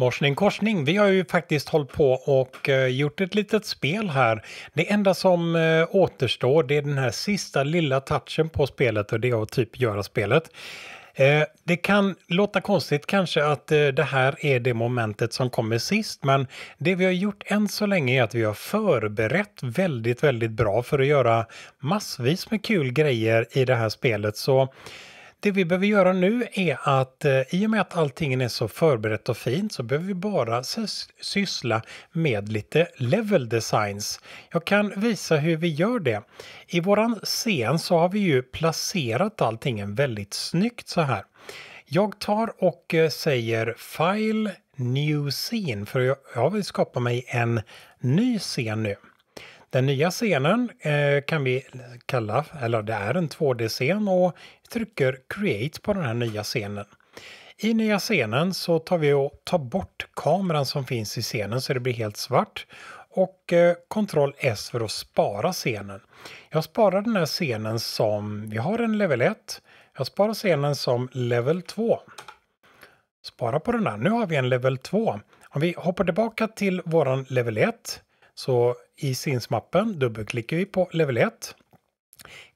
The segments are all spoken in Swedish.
Morsning korsning, vi har ju faktiskt hållit på och eh, gjort ett litet spel här. Det enda som eh, återstår det är den här sista lilla touchen på spelet och det är att typ göra spelet. Eh, det kan låta konstigt kanske att det här är det momentet som kommer sist, men det vi har gjort än så länge är att vi har förberett väldigt, väldigt bra för att göra massvis med kul grejer i det här spelet. Så det vi behöver göra nu är att eh, i och med att allting är så förberett och fint så behöver vi bara syssla med lite level designs. Jag kan visa hur vi gör det. I våran scen så har vi ju placerat allting väldigt snyggt så här. Jag tar och eh, säger File New Scene för jag vill skapa mig en ny scen nu. Den nya scenen eh, kan vi kalla, eller det är en 2D-scen och trycker create på den här nya scenen. I nya scenen så tar vi och tar bort kameran som finns i scenen så det blir helt svart och Ctrl eh, S för att spara scenen. Jag sparar den här scenen som, vi har en level 1, jag sparar scenen som level 2. Spara på den där, nu har vi en level 2. Om vi hoppar tillbaka till våran level 1 så i Sins-mappen dubbelklickar vi på level 1.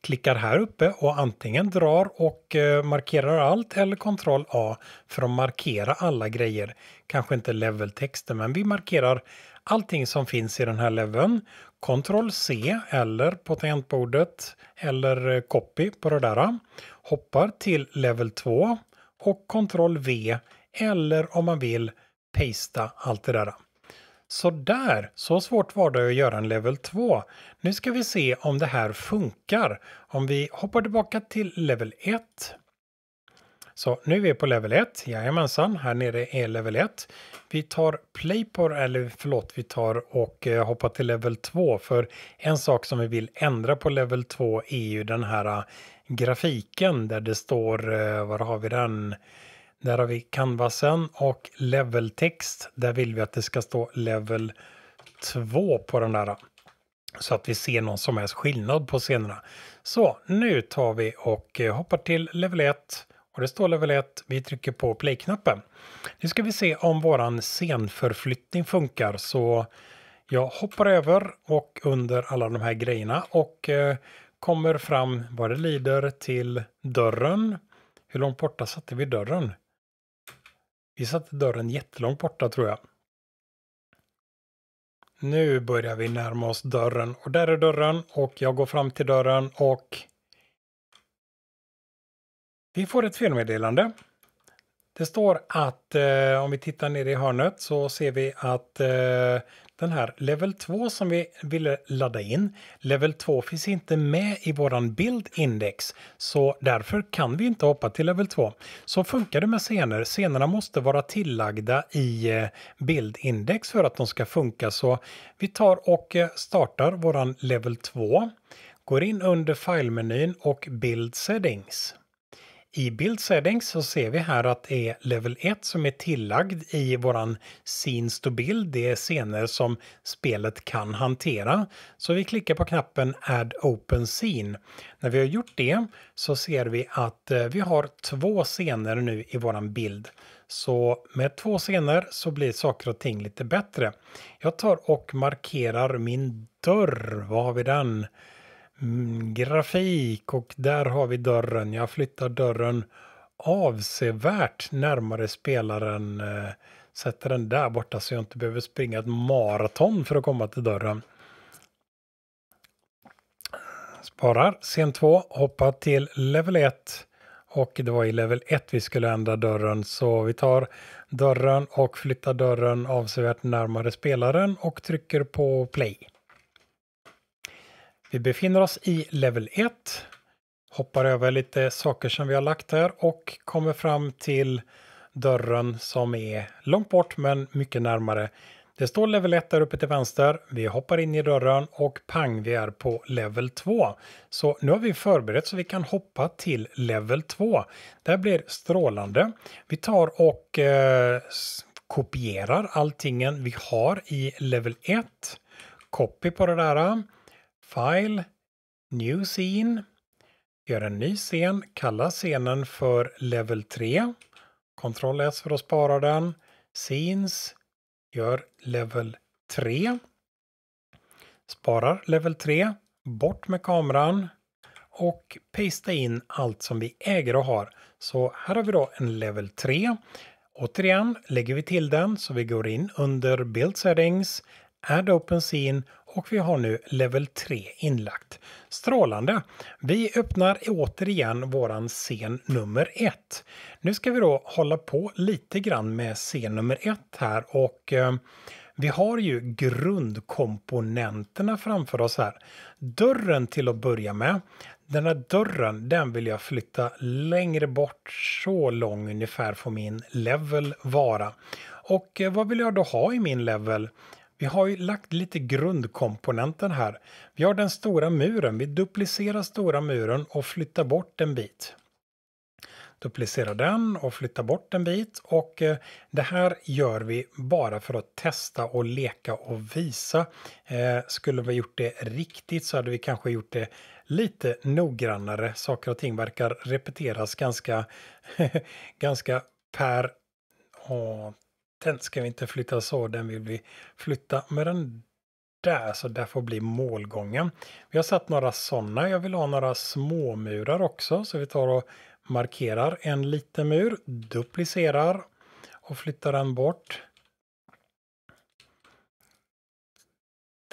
Klickar här uppe och antingen drar och eh, markerar allt eller Ctrl A för att markera alla grejer. Kanske inte leveltexten men vi markerar allting som finns i den här leveln. Ctrl C eller på tangentbordet eller eh, copy på det där. Hoppar till level 2 och Ctrl V eller om man vill pasta allt det där. Sådär, så svårt var det att göra en level 2. Nu ska vi se om det här funkar. Om vi hoppar tillbaka till level 1. Så nu är vi på level 1, jajamensan, här nere är level 1. Vi tar play på, eller förlåt, vi tar och eh, hoppar till level 2 för en sak som vi vill ändra på level 2 är ju den här eh, grafiken där det står, eh, var har vi den? Där har vi canvasen och leveltext. Där vill vi att det ska stå level 2 på den där. Så att vi ser någon som helst skillnad på scenerna. Så nu tar vi och eh, hoppar till level 1 och det står level 1. Vi trycker på play-knappen. Nu ska vi se om våran scenförflyttning funkar så jag hoppar över och under alla de här grejerna och eh, kommer fram vad det lider till dörren. Hur långt borta satte vi dörren? Vi satte dörren jättelångt borta tror jag. Nu börjar vi närma oss dörren och där är dörren och jag går fram till dörren och vi får ett felmeddelande. Det står att eh, om vi tittar ner i hörnet så ser vi att eh, den här level 2 som vi ville ladda in, level 2 finns inte med i våran bildindex. Så därför kan vi inte hoppa till level 2. Så funkar det med scener. Scenerna måste vara tillagda i eh, bildindex för att de ska funka. Så vi tar och eh, startar våran level 2, går in under filemenyn och build settings. I Build Settings så ser vi här att det är Level 1 som är tillagd i våran Scenes to Build. Det är scener som spelet kan hantera. Så vi klickar på knappen Add Open Scene. När vi har gjort det så ser vi att eh, vi har två scener nu i våran bild. Så med två scener så blir saker och ting lite bättre. Jag tar och markerar min dörr. Var har vi den? Mm, grafik och där har vi dörren. Jag flyttar dörren avsevärt närmare spelaren. Eh, sätter den där borta så jag inte behöver springa ett maraton för att komma till dörren. Sparar scen 2, hoppar till level 1 och det var i level 1 vi skulle ändra dörren så vi tar dörren och flyttar dörren avsevärt närmare spelaren och trycker på play. Vi befinner oss i level 1, hoppar över lite saker som vi har lagt där och kommer fram till dörren som är långt bort men mycket närmare. Det står level 1 där uppe till vänster. Vi hoppar in i dörren och pang, vi är på level 2. Så nu har vi förberett så vi kan hoppa till level 2. Det här blir strålande. Vi tar och eh, kopierar alltingen vi har i level 1. Copy på det där. File, New Scene. Gör en ny scen, kalla scenen för Level 3. Ctrl S för att spara den. Scenes, gör Level 3. Sparar Level 3, bort med kameran och pasta in allt som vi äger och har. Så här har vi då en Level 3. Återigen lägger vi till den så vi går in under Build Settings, Add Open Scene och vi har nu level 3 inlagt. Strålande! Vi öppnar återigen våran scen nummer 1. Nu ska vi då hålla på lite grann med scen nummer 1 här och eh, vi har ju grundkomponenterna framför oss här. Dörren till att börja med. Den här dörren, den vill jag flytta längre bort, så lång ungefär får min level vara. Och eh, vad vill jag då ha i min level? Vi har ju lagt lite grundkomponenten här. Vi har den stora muren. Vi duplicerar stora muren och flyttar bort en bit. Duplicera den och flytta bort en bit och eh, det här gör vi bara för att testa och leka och visa. Eh, skulle vi gjort det riktigt så hade vi kanske gjort det lite noggrannare. Saker och ting verkar repeteras ganska, ganska per åh, den ska vi inte flytta så, den vill vi flytta med den där, så där får bli målgången. Vi har satt några sådana, jag vill ha några småmurar också, så vi tar och markerar en liten mur, duplicerar och flyttar den bort.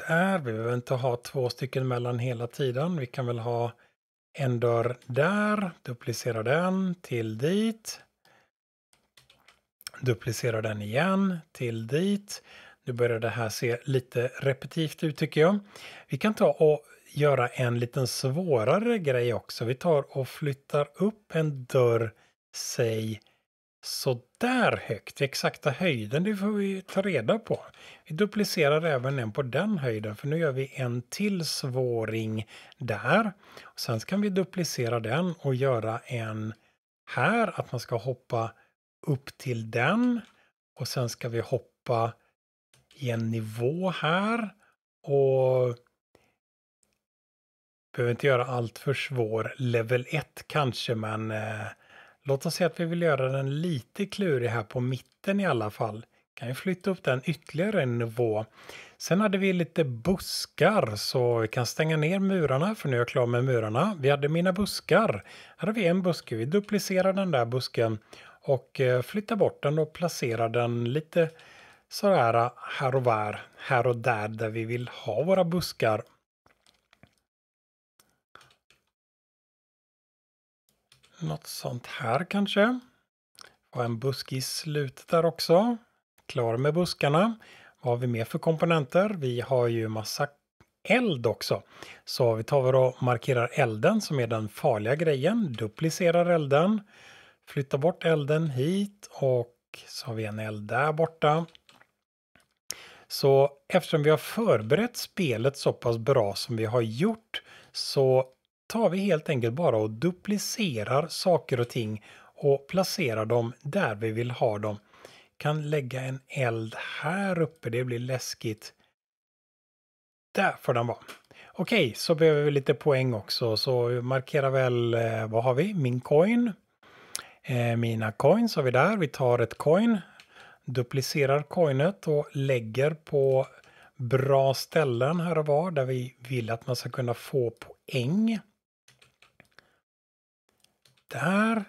Där, vi behöver inte ha två stycken mellan hela tiden, vi kan väl ha en dörr där, duplicera den till dit duplicerar den igen till dit. Nu börjar det här se lite repetitivt ut tycker jag. Vi kan ta och göra en liten svårare grej också. Vi tar och flyttar upp en dörr, säg sådär högt. Exakta höjden det får vi ta reda på. Vi duplicerar även en på den höjden för nu gör vi en till svåring där. Och sen kan vi duplicera den och göra en här, att man ska hoppa upp till den och sen ska vi hoppa i en nivå här och behöver inte göra allt för svår level 1 kanske men eh, låt oss säga att vi vill göra den lite klurig här på mitten i alla fall. Kan ju flytta upp den ytterligare en nivå. Sen hade vi lite buskar så vi kan stänga ner murarna för nu är jag klar med murarna. Vi hade mina buskar. Här har vi en buske. Vi duplicerar den där busken och eh, flytta bort den och placera den lite sådär eh, här och var, här och där, där vi vill ha våra buskar. Något sånt här kanske. Och en busk i slutet där också. Klar med buskarna. Vad har vi mer för komponenter? Vi har ju massa eld också. Så vi tar och markerar elden som är den farliga grejen, duplicerar elden flytta bort elden hit och så har vi en eld där borta. Så eftersom vi har förberett spelet så pass bra som vi har gjort så tar vi helt enkelt bara och duplicerar saker och ting och placerar dem där vi vill ha dem. Kan lägga en eld här uppe, det blir läskigt. Där får den vara. Okej, så behöver vi lite poäng också, så markera väl, eh, vad har vi? Min coin. Eh, mina coins har vi där. Vi tar ett coin, duplicerar coinet och lägger på bra ställen här och var där vi vill att man ska kunna få poäng. Där.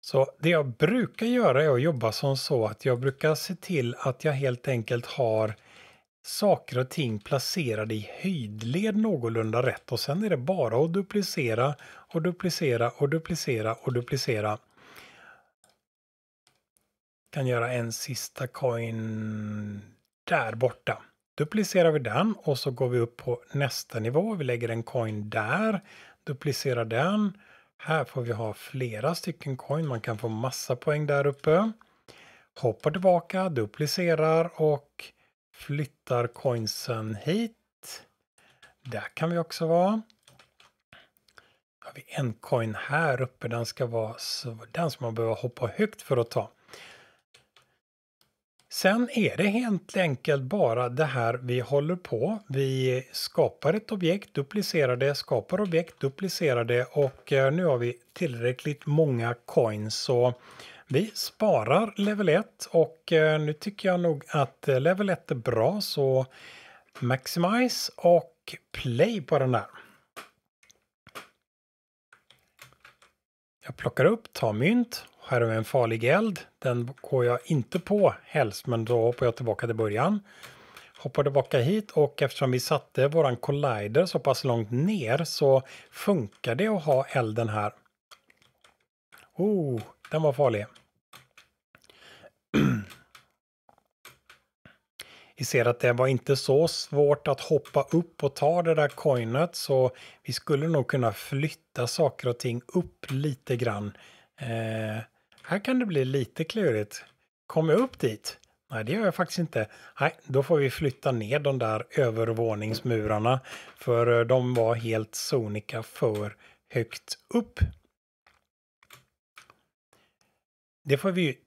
Så det jag brukar göra är att jobba som så att jag brukar se till att jag helt enkelt har saker och ting placerade i höjdled någorlunda rätt och sen är det bara att duplicera och duplicera och duplicera och duplicera. Kan göra en sista coin där borta. Duplicerar vi den och så går vi upp på nästa nivå. Vi lägger en coin där, duplicerar den. Här får vi ha flera stycken coin. Man kan få massa poäng där uppe. Hoppar tillbaka, duplicerar och flyttar coinsen hit. Där kan vi också vara. Har vi en coin här uppe, den ska vara den som man behöver hoppa högt för att ta. Sen är det helt enkelt bara det här vi håller på. Vi skapar ett objekt, duplicerar det, skapar objekt, duplicerar det och eh, nu har vi tillräckligt många coins. Så vi sparar level 1 och eh, nu tycker jag nog att eh, level 1 är bra så maximize och play på den där. Jag plockar upp, tar mynt, här har vi en farlig eld. Den går jag inte på helst men då hoppar jag tillbaka till början. Hoppar tillbaka hit och eftersom vi satte våran collider så pass långt ner så funkar det att ha elden här. Oh, den var farlig. Vi ser att det var inte så svårt att hoppa upp och ta det där coinet så vi skulle nog kunna flytta saker och ting upp lite grann. Eh, här kan det bli lite klurigt. Kommer jag upp dit? Nej, det gör jag faktiskt inte. Nej, då får vi flytta ner de där övervåningsmurarna för eh, de var helt sonika för högt upp. Det får vi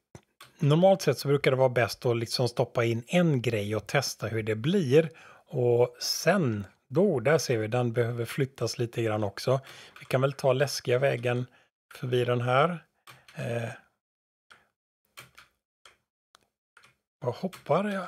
normalt sett så brukar det vara bäst att liksom stoppa in en grej och testa hur det blir. Och sen, då, där ser vi, den behöver flyttas lite grann också. Vi kan väl ta läskiga vägen förbi den här. Eh, vad hoppar jag?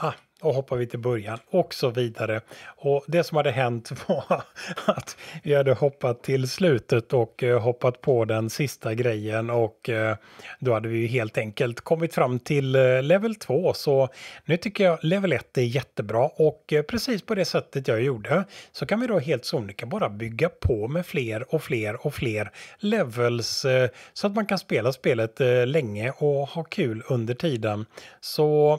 ah, och hoppar vi till början och så vidare. Och det som hade hänt var att vi hade hoppat till slutet och eh, hoppat på den sista grejen och eh, då hade vi helt enkelt kommit fram till eh, level 2 så nu tycker jag level 1 är jättebra och precis på det sättet jag gjorde så kan vi då helt sonika bara bygga på med fler och fler och fler levels så att man kan spela spelet länge och ha kul under tiden. Så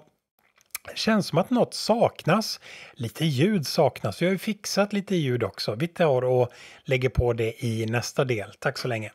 känns som att något saknas. Lite ljud saknas. Jag har ju fixat lite ljud också. Vi tar och lägger på det i nästa del. Tack så länge!